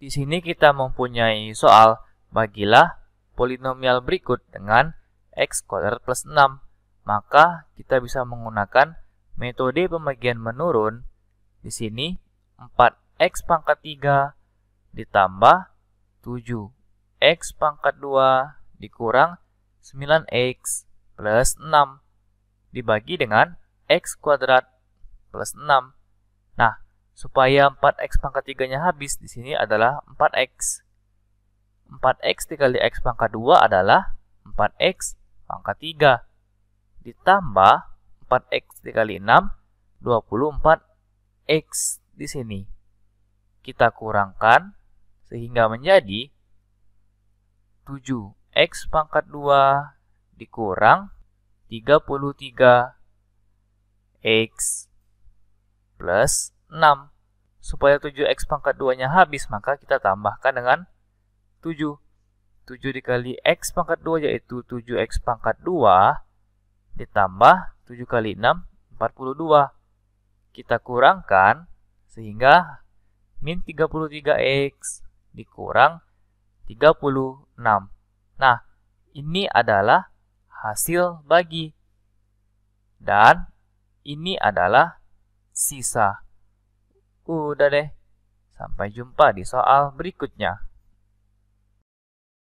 Di sini kita mempunyai soal bagilah polinomial berikut dengan x kuadrat plus 6. Maka kita bisa menggunakan metode pembagian menurun. Di sini 4x pangkat 3 ditambah 7x pangkat 2 dikurang 9x plus 6 dibagi dengan x kuadrat plus 6. Nah, supaya 4x pangkat 3-nya habis, di sini adalah 4x. 4x dikali x pangkat 2 adalah 4x pangkat 3. Ditambah 4x dikali 6, 24x di sini. Kita kurangkan sehingga menjadi 7x pangkat 2 dikurang 33x plus 6. Supaya 7x pangkat 2-nya habis, maka kita tambahkan dengan 7. 7 dikali x pangkat 2 yaitu 7x pangkat 2 ditambah 7 kali 6, 42. Kita kurangkan sehingga min 33x dikurang 36. Nah, ini adalah hasil bagi. Dan ini adalah sisa. Udah deh, sampai jumpa di soal berikutnya.